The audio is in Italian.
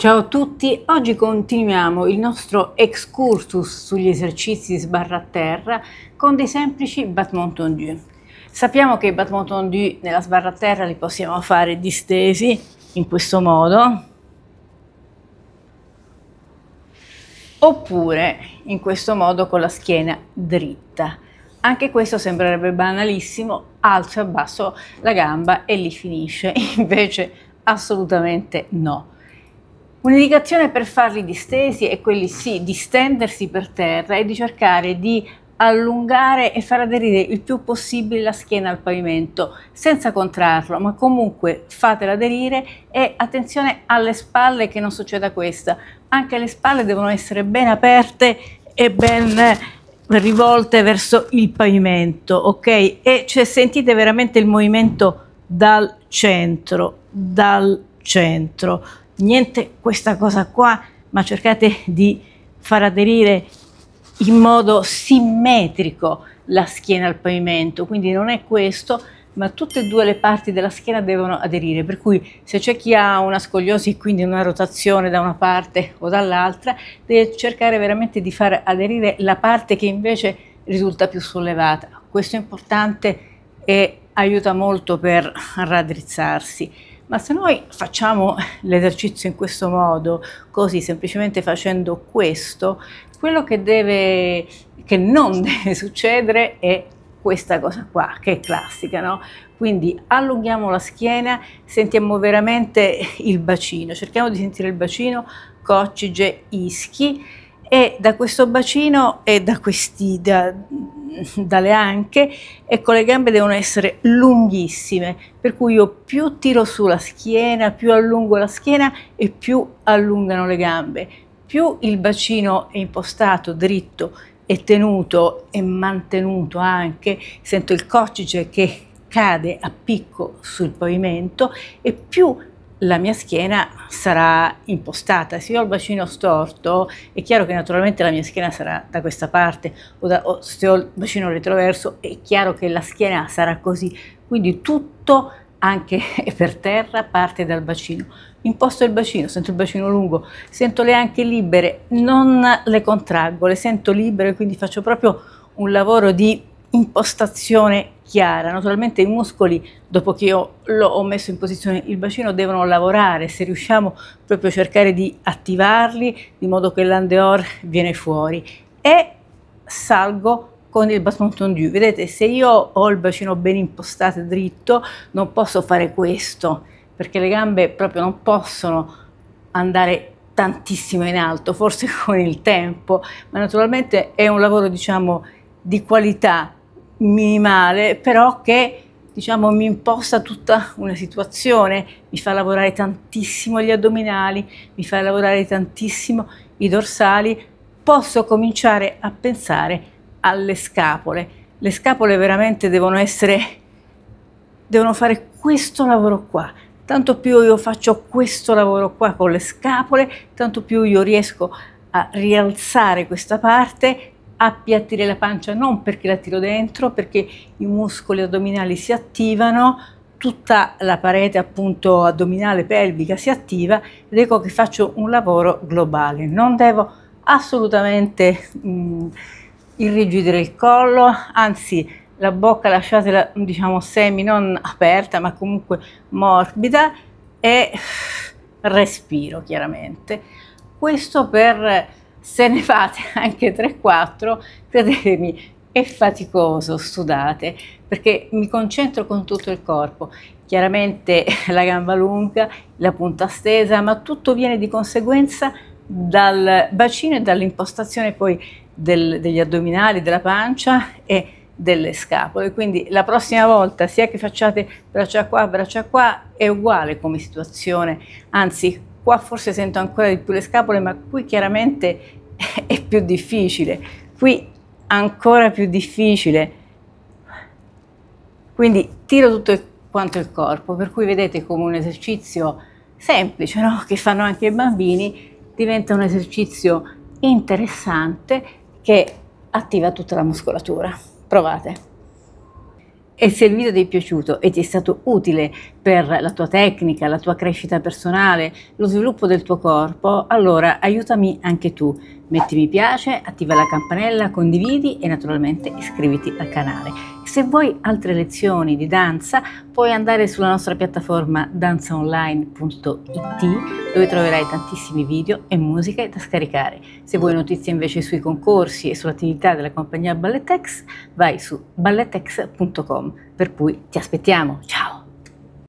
Ciao a tutti, oggi continuiamo il nostro excursus sugli esercizi sbarra a terra con dei semplici battement tendu. Sappiamo che i battement tendu nella sbarra a terra li possiamo fare distesi in questo modo oppure in questo modo con la schiena dritta. Anche questo sembrerebbe banalissimo, alzo e abbasso la gamba e lì finisce, invece assolutamente no Un'indicazione per farli distesi è quelli sì, di stendersi per terra e di cercare di allungare e far aderire il più possibile la schiena al pavimento senza contrarlo, ma comunque fatela aderire e attenzione alle spalle che non succeda questa. Anche le spalle devono essere ben aperte e ben rivolte verso il pavimento, ok? E cioè sentite veramente il movimento dal centro, dal centro niente questa cosa qua, ma cercate di far aderire in modo simmetrico la schiena al pavimento, quindi non è questo, ma tutte e due le parti della schiena devono aderire, per cui se c'è chi ha una scogliosi, quindi una rotazione da una parte o dall'altra, deve cercare veramente di far aderire la parte che invece risulta più sollevata. Questo è importante e aiuta molto per raddrizzarsi. Ma se noi facciamo l'esercizio in questo modo, così semplicemente facendo questo, quello che, deve, che non deve succedere è questa cosa qua, che è classica, no? Quindi allunghiamo la schiena, sentiamo veramente il bacino, cerchiamo di sentire il bacino, coccige, ischi, e da questo bacino e da questi, da, dalle anche, ecco le gambe devono essere lunghissime, per cui io più tiro sulla schiena, più allungo la schiena e più allungano le gambe, più il bacino è impostato dritto e tenuto e mantenuto anche, sento il coccice che cade a picco sul pavimento e più la mia schiena sarà impostata. Se io ho il bacino storto, è chiaro che naturalmente la mia schiena sarà da questa parte, o, da, o se ho il bacino retroverso, è chiaro che la schiena sarà così. Quindi tutto, anche per terra, parte dal bacino. Imposto il bacino, sento il bacino lungo, sento le anche libere, non le contraggo, le sento libere, quindi faccio proprio un lavoro di impostazione chiara. Naturalmente i muscoli, dopo che io l'ho messo in posizione il bacino, devono lavorare, se riusciamo proprio a cercare di attivarli, di modo che l'andeor viene fuori. E salgo con il baston tendu. Vedete, se io ho il bacino ben impostato e dritto, non posso fare questo, perché le gambe proprio non possono andare tantissimo in alto, forse con il tempo, ma naturalmente è un lavoro, diciamo, di qualità minimale, però che diciamo, mi imposta tutta una situazione, mi fa lavorare tantissimo gli addominali, mi fa lavorare tantissimo i dorsali, posso cominciare a pensare alle scapole. Le scapole veramente devono essere, devono fare questo lavoro qua. Tanto più io faccio questo lavoro qua con le scapole, tanto più io riesco a rialzare questa parte appiattire la pancia non perché la tiro dentro, perché i muscoli addominali si attivano, tutta la parete appunto addominale pelvica si attiva ed ecco che faccio un lavoro globale. Non devo assolutamente mh, mm, irrigidire il collo, anzi la bocca lasciatela diciamo semi non aperta ma comunque morbida e respiro chiaramente. Questo per se ne fate anche 3-4, credetemi, è faticoso, sudate, perché mi concentro con tutto il corpo. Chiaramente la gamba lunga, la punta stesa, ma tutto viene di conseguenza dal bacino e dall'impostazione poi del, degli addominali, della pancia e delle scapole. Quindi la prossima volta, sia che facciate braccia qua, braccia qua, è uguale come situazione, anzi qua forse sento ancora di più le scapole, ma qui chiaramente è più difficile, qui ancora più difficile. Quindi tiro tutto il, quanto il corpo, per cui vedete come un esercizio semplice, no? che fanno anche i bambini, diventa un esercizio interessante che attiva tutta la muscolatura. Provate e se il video ti è piaciuto e ti è stato utile per la tua tecnica, la tua crescita personale, lo sviluppo del tuo corpo, allora aiutami anche tu. Metti mi piace, attiva la campanella, condividi e naturalmente iscriviti al canale. Se vuoi altre lezioni di danza puoi andare sulla nostra piattaforma danzaonline.it dove troverai tantissimi video e musiche da scaricare. Se vuoi notizie invece sui concorsi e sull'attività della compagnia Ballettex vai su ballettex.com per cui ti aspettiamo. Ciao!